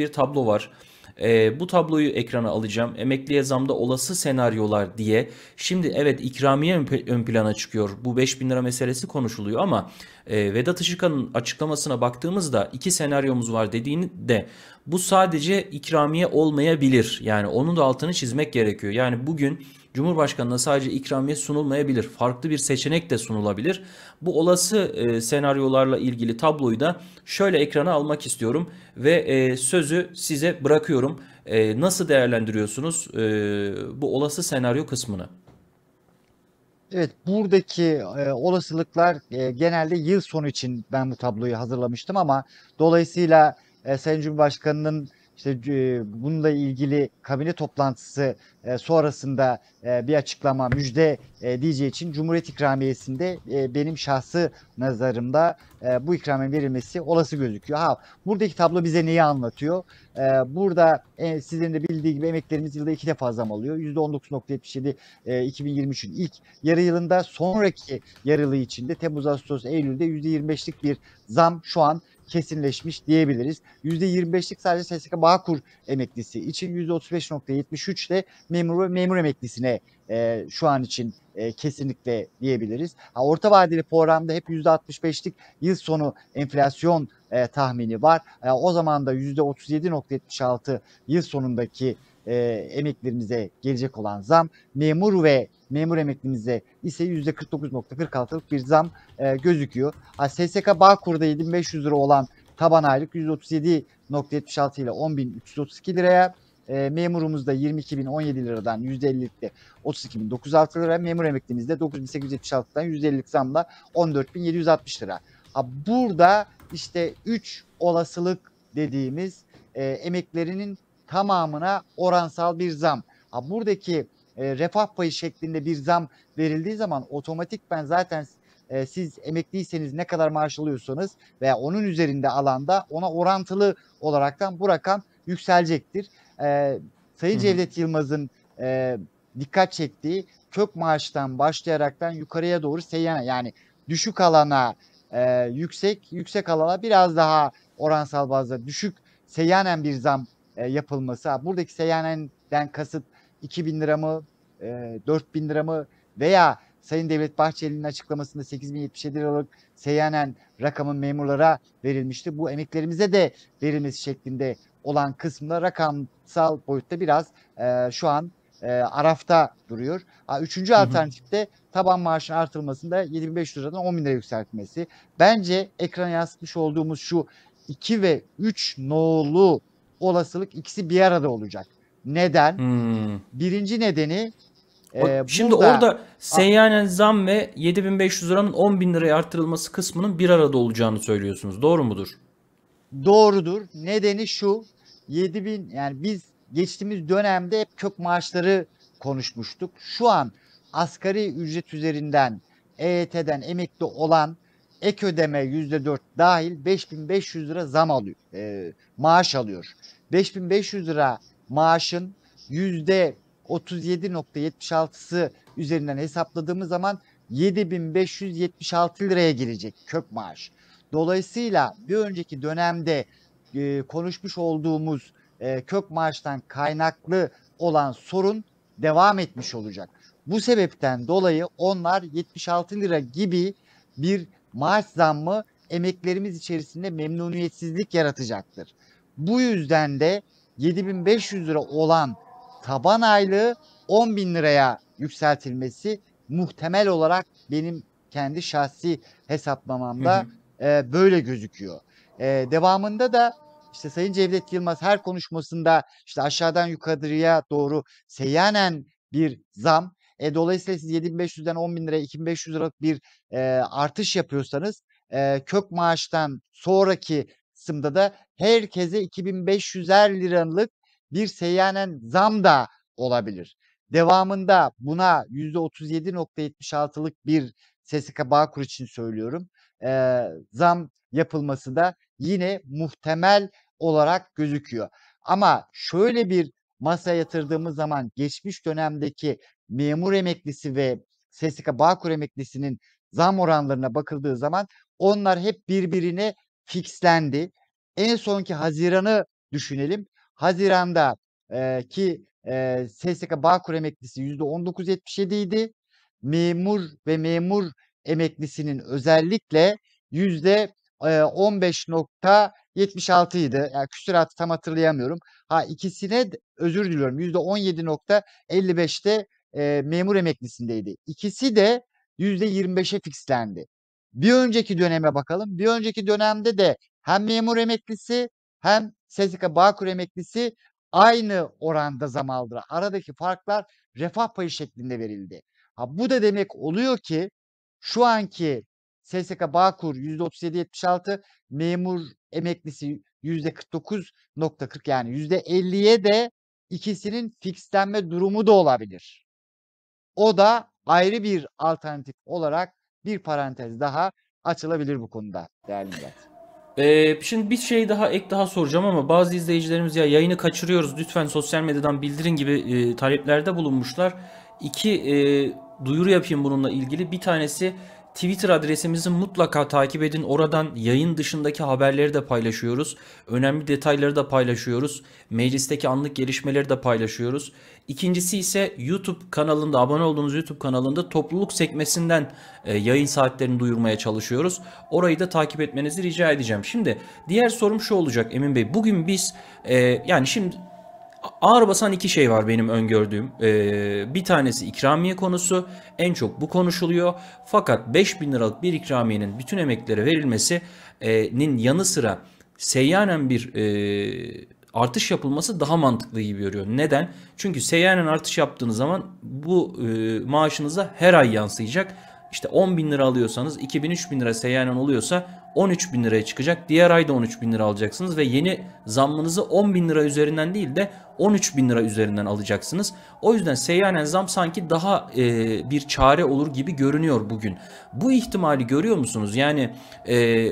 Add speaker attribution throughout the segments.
Speaker 1: bir tablo var. E, bu tabloyu ekrana alacağım. Emekliye zamda olası senaryolar diye. Şimdi evet ikramiye ön plana çıkıyor. Bu 5000 lira meselesi konuşuluyor ama e, Vedat Işıkan'ın açıklamasına baktığımızda iki senaryomuz var dediğini de bu sadece ikramiye olmayabilir. Yani onun da altını çizmek gerekiyor. Yani bugün Cumhurbaşkanına sadece ikramiye sunulmayabilir. Farklı bir seçenek de sunulabilir. Bu olası e, senaryolarla ilgili tabloyu da şöyle ekrana almak istiyorum ve e, sözü size bırakıyorum. E, nasıl değerlendiriyorsunuz e, bu olası senaryo kısmını?
Speaker 2: Evet buradaki e, olasılıklar e, genelde yıl sonu için ben bu tabloyu hazırlamıştım ama dolayısıyla e, Sayın Cumhurbaşkanı'nın işte e, bununla ilgili kabine toplantısı e, sonrasında e, bir açıklama müjde diyeceği için Cumhuriyet ikramiyesinde benim şahsı nazarımda bu ikramiyenin verilmesi olası gözüküyor. Ha buradaki tablo bize neyi anlatıyor? burada sizin de bildiği gibi emeklerimiz yılda iki defa zam alıyor. %19.77 e, 2023'ün ilk yarı yılında sonraki yarılı içinde Temmuz, Ağustos, Eylül'de %25'lik bir zam şu an kesinleşmiş diyebiliriz. %25'lik sadece SSK Bağkur emeklisi için %35.73 ile memur ve memur emeklisine e, şu an için e, kesinlikle diyebiliriz. Ha, orta vadeli programda hep %65'lik yıl sonu enflasyon e, tahmini var. E, o zaman da %37.76 yıl sonundaki e, emeklerimize gelecek olan zam, memur ve memur emeklimize ise %49.46'lık bir zam e, gözüküyor. Ha, SSK Bağkur'da 7500 lira olan taban aylık 137.76 ile 10.332 liraya e, memurumuzda 22.017 liradan %50'likte 32.096 lira. Memur emeklimizde 9.876'dan %50'lik zamla 14.760 lira. Ha, burada işte 3 olasılık dediğimiz e, emeklerinin tamamına oransal bir zam. Ha, buradaki e, refah payı şeklinde bir zam verildiği zaman otomatik ben zaten e, siz emekliyseniz ne kadar maaş alıyorsanız veya onun üzerinde alanda ona orantılı olaraktan bu rakam yükselecektir. E, Sayın Hı-hı. Cevdet Yılmaz'ın e, dikkat çektiği kök maaştan başlayaraktan yukarıya doğru seyyan yani düşük alana e, yüksek, yüksek alana biraz daha oransal bazda düşük seyyanen bir zam e, yapılması. Buradaki seyyanenden kasıt 2000 lira mı, e, 4000 lira mı veya Sayın Devlet Bahçeli'nin açıklamasında 8077 liralık seyyanen rakamın memurlara verilmişti. Bu emeklerimize de verilmesi şeklinde olan kısmı rakamsal boyutta biraz e, şu an e, arafta duruyor. Ha, üçüncü alternatifte taban maaşın artılmasında 7500 liradan 10 bin lira yükseltmesi. Bence ekrana yansıtmış olduğumuz şu 2 ve 3 nolu olasılık ikisi bir arada olacak. Neden? Hmm. Birinci nedeni e, Şimdi burada, orada
Speaker 1: seyyanen zam ve 7500 liranın 10 bin liraya arttırılması kısmının bir arada olacağını söylüyorsunuz. Doğru mudur?
Speaker 2: Doğrudur. Nedeni şu 7000 yani biz geçtiğimiz dönemde hep kök maaşları konuşmuştuk. Şu an asgari ücret üzerinden EYT'den emekli olan ek ödeme %4 dahil 5500 lira zam alıyor. E, maaş alıyor. 5500 lira maaşın yüzde 37.76'sı üzerinden hesapladığımız zaman 7576 liraya gelecek kök maaş. Dolayısıyla bir önceki dönemde e, konuşmuş olduğumuz e, kök maaştan kaynaklı olan sorun devam etmiş olacak. Bu sebepten dolayı onlar 76 lira gibi bir maaş zammı emeklerimiz içerisinde memnuniyetsizlik yaratacaktır. Bu yüzden de 7500 lira olan taban aylığı 10 bin liraya yükseltilmesi muhtemel olarak benim kendi şahsi hesaplamamda hı hı. E, böyle gözüküyor. E, devamında da işte Sayın Cevdet Yılmaz her konuşmasında işte aşağıdan yukarıya doğru seyyanen bir zam. E, dolayısıyla siz 7500'den 10 bin liraya 2500 liralık bir e, artış yapıyorsanız e, kök maaştan sonraki kısımda da herkese 2500'er liralık bir seyyanen zam da olabilir. Devamında buna %37.76'lık bir SSK Bağkur için söylüyorum. E, zam yapılması da yine muhtemel olarak gözüküyor. Ama şöyle bir masa yatırdığımız zaman geçmiş dönemdeki memur emeklisi ve SSK Bağkur emeklisinin zam oranlarına bakıldığı zaman onlar hep birbirine fixlendi. En sonki Haziran'ı düşünelim. Haziran'da e, ki e, SSK Bağkur emeklisi %19.77 idi. Memur ve memur emeklisinin özellikle yüzde 15.76 idi. Yani küsuratı tam hatırlayamıyorum. Ha ikisine özür diliyorum. Yüzde 17.55'te e, memur emeklisindeydi. İkisi de yüzde 25'e fixlendi. Bir önceki döneme bakalım. Bir önceki dönemde de hem memur emeklisi hem SSK Bağkur emeklisi aynı oranda zam aldı. Aradaki farklar refah payı şeklinde verildi. Ha, bu da demek oluyor ki şu anki SSK Bağkur %37.76 memur emeklisi %49.40 yani %50'ye de ikisinin fixlenme durumu da olabilir. O da ayrı bir alternatif olarak bir parantez daha açılabilir
Speaker 1: bu konuda değerli ee, şimdi bir şey daha ek daha soracağım ama bazı izleyicilerimiz ya yayını kaçırıyoruz lütfen sosyal medyadan bildirin gibi e, taleplerde bulunmuşlar. İki e, duyuru yapayım bununla ilgili. Bir tanesi Twitter adresimizi mutlaka takip edin. Oradan yayın dışındaki haberleri de paylaşıyoruz. Önemli detayları da paylaşıyoruz. Meclisteki anlık gelişmeleri de paylaşıyoruz. İkincisi ise YouTube kanalında abone olduğunuz YouTube kanalında topluluk sekmesinden e, yayın saatlerini duyurmaya çalışıyoruz. Orayı da takip etmenizi rica edeceğim. Şimdi diğer sorum şu olacak Emin Bey. Bugün biz e, yani şimdi Ağır basan iki şey var benim öngördüğüm. Ee, bir tanesi ikramiye konusu. En çok bu konuşuluyor. Fakat 5000 liralık bir ikramiyenin bütün emeklere verilmesinin yanı sıra seyyanen bir e, artış yapılması daha mantıklı gibi görüyor. Neden? Çünkü seyyanen artış yaptığınız zaman bu e, maaşınıza her ay yansıyacak. İşte 10 bin lira alıyorsanız 2000-3000 lira seyyanen oluyorsa 13 bin liraya çıkacak. Diğer ayda 13 bin lira alacaksınız ve yeni zammınızı 10 bin lira üzerinden değil de 13 bin lira üzerinden alacaksınız. O yüzden seyyanen zam sanki daha e, bir çare olur gibi görünüyor bugün. Bu ihtimali görüyor musunuz? Yani e,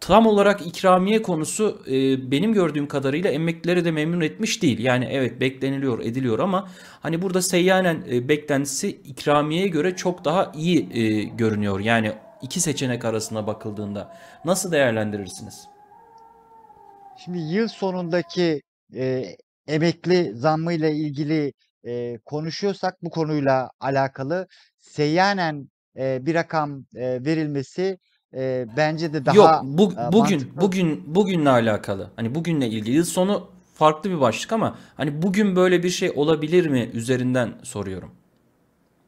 Speaker 1: tam olarak ikramiye konusu e, benim gördüğüm kadarıyla emeklileri de memnun etmiş değil. Yani evet bekleniliyor ediliyor ama hani burada seyyanen e, beklentisi ikramiyeye göre çok daha iyi e, görünüyor. Yani iki seçenek arasında bakıldığında nasıl değerlendirirsiniz?
Speaker 2: Şimdi yıl sonundaki e, emekli zammıyla ilgili e, konuşuyorsak bu konuyla alakalı seyyanen e, bir rakam e, verilmesi e, bence de daha Yok bu, e, bugün mantıklı.
Speaker 1: bugün bugünle alakalı. Hani bugünle ilgili yıl sonu farklı bir başlık ama hani bugün böyle bir şey olabilir mi üzerinden soruyorum.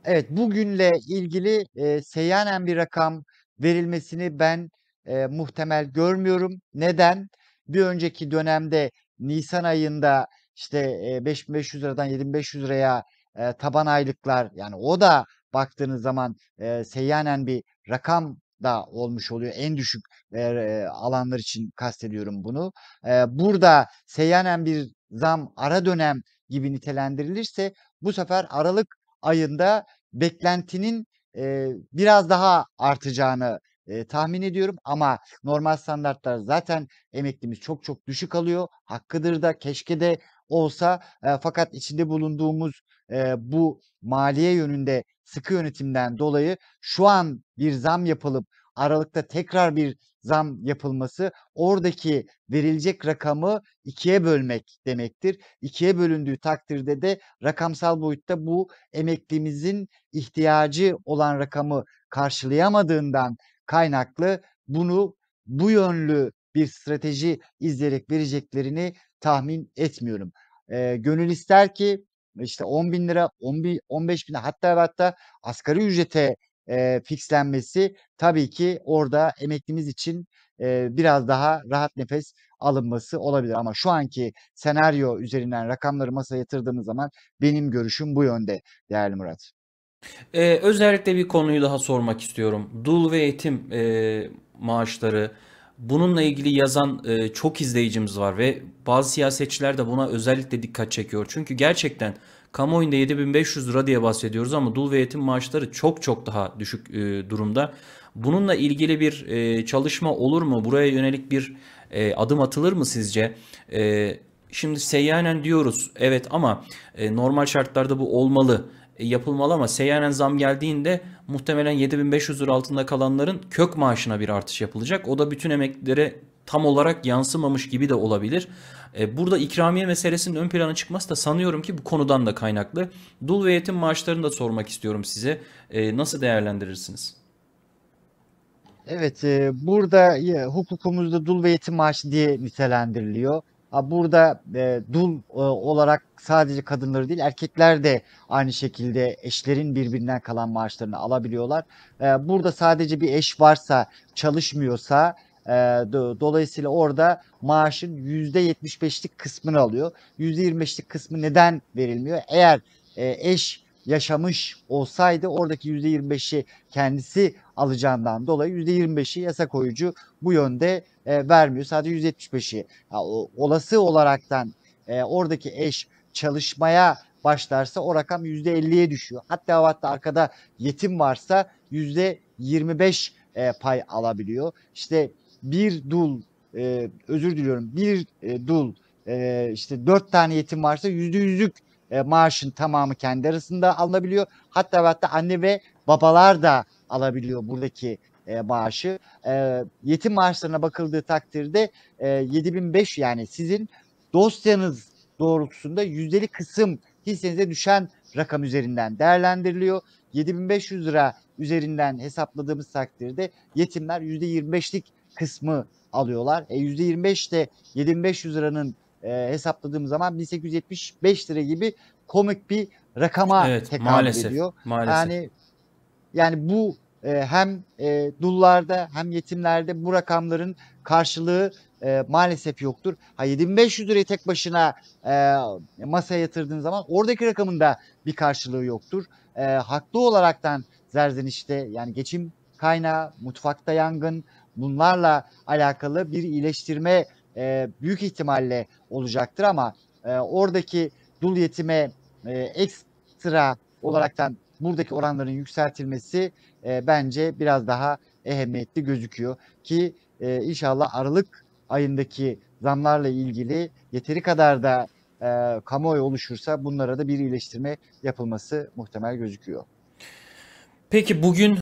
Speaker 2: Evet bugünle ilgili e, seyyanen bir rakam verilmesini ben e, muhtemel görmüyorum. Neden? Bir önceki dönemde Nisan ayında işte e, 5500 liradan 7500 liraya e, taban aylıklar yani o da baktığınız zaman e, seyyanen bir rakam da olmuş oluyor. En düşük e, alanlar için kastediyorum bunu. E, burada seyyanen bir zam ara dönem gibi nitelendirilirse bu sefer Aralık ayında beklentinin e, biraz daha artacağını e, tahmin ediyorum ama normal standartlar zaten emeklimiz çok çok düşük alıyor. Hakkıdır da keşke de olsa e, fakat içinde bulunduğumuz e, bu maliye yönünde sıkı yönetimden dolayı şu an bir zam yapılıp Aralık'ta tekrar bir zam yapılması oradaki verilecek rakamı ikiye bölmek demektir. İkiye bölündüğü takdirde de rakamsal boyutta bu emeklimizin ihtiyacı olan rakamı karşılayamadığından kaynaklı bunu bu yönlü bir strateji izleyerek vereceklerini tahmin etmiyorum. E, gönül ister ki işte 10 bin lira, 10 bin, 15 bin hatta hatta asgari ücrete e, fixlenmesi tabii ki orada emeklimiz için e, biraz daha rahat nefes alınması olabilir. Ama şu anki senaryo üzerinden rakamları masaya yatırdığımız zaman benim görüşüm bu yönde değerli Murat.
Speaker 1: Ee, özellikle bir konuyu daha sormak istiyorum. Dul ve eğitim e, maaşları bununla ilgili yazan e, çok izleyicimiz var ve bazı siyasetçiler de buna özellikle dikkat çekiyor. Çünkü gerçekten Kamuoyunda 7500 lira diye bahsediyoruz ama dul ve yetim maaşları çok çok daha düşük e, durumda. Bununla ilgili bir e, çalışma olur mu? Buraya yönelik bir e, adım atılır mı sizce? E, şimdi seyyanen diyoruz evet ama e, normal şartlarda bu olmalı e, yapılmalı ama seyyanen zam geldiğinde muhtemelen 7500 lira altında kalanların kök maaşına bir artış yapılacak. O da bütün emeklilere tam olarak yansımamış gibi de olabilir. E, burada ikramiye meselesinin ön plana çıkması da sanıyorum ki bu konudan da kaynaklı. Dul ve yetim maaşlarını da sormak istiyorum size. E, nasıl değerlendirirsiniz?
Speaker 2: Evet, e, burada hukukumuzda dul ve yetim maaşı diye nitelendiriliyor. Burada dul olarak sadece kadınları değil erkekler de aynı şekilde eşlerin birbirinden kalan maaşlarını alabiliyorlar. burada sadece bir eş varsa çalışmıyorsa e, dolayısıyla orada maaşın %75'lik kısmını alıyor. %25'lik kısmı neden verilmiyor? Eğer e, eş yaşamış olsaydı oradaki %25'i kendisi alacağından dolayı %25'i yasa koyucu bu yönde e, vermiyor. Sadece %75'i olası olaraktan e, oradaki eş çalışmaya başlarsa o rakam %50'ye düşüyor. Hatta hatta arkada yetim varsa %25 e, pay alabiliyor. İşte bir dul e, özür diliyorum bir e, dul e, işte dört tane yetim varsa yüzde yüzlük e, maaşın tamamı kendi arasında alınabiliyor. Hatta hatta anne ve babalar da alabiliyor buradaki e, maaşı. E, yetim maaşlarına bakıldığı takdirde e, 7005 yani sizin dosyanız doğrultusunda yüzdeli kısım hissenize düşen rakam üzerinden değerlendiriliyor. 7500 lira üzerinden hesapladığımız takdirde yetimler %25'lik kısmı alıyorlar. E, %25 de 7500 liranın e, hesapladığım zaman 1875 lira gibi komik bir rakama evet, tekabül maalesef, ediyor. Maalesef. Yani yani bu e, hem e, dullarda hem yetimlerde bu rakamların karşılığı e, maalesef yoktur. Ha 7500 lirayı tek başına e, masaya yatırdığın zaman oradaki rakamın da bir karşılığı yoktur. E, haklı olaraktan zerzenişte yani geçim kaynağı, mutfakta yangın, bunlarla alakalı bir iyileştirme e, büyük ihtimalle olacaktır ama e, oradaki dul yetime e, ekstra olaraktan buradaki oranların yükseltilmesi e, bence biraz daha ehemmiyetli gözüküyor ki e, inşallah Aralık ayındaki zamlarla ilgili yeteri kadar da e, kamuoyu oluşursa bunlara da bir iyileştirme yapılması muhtemel gözüküyor. Peki bugün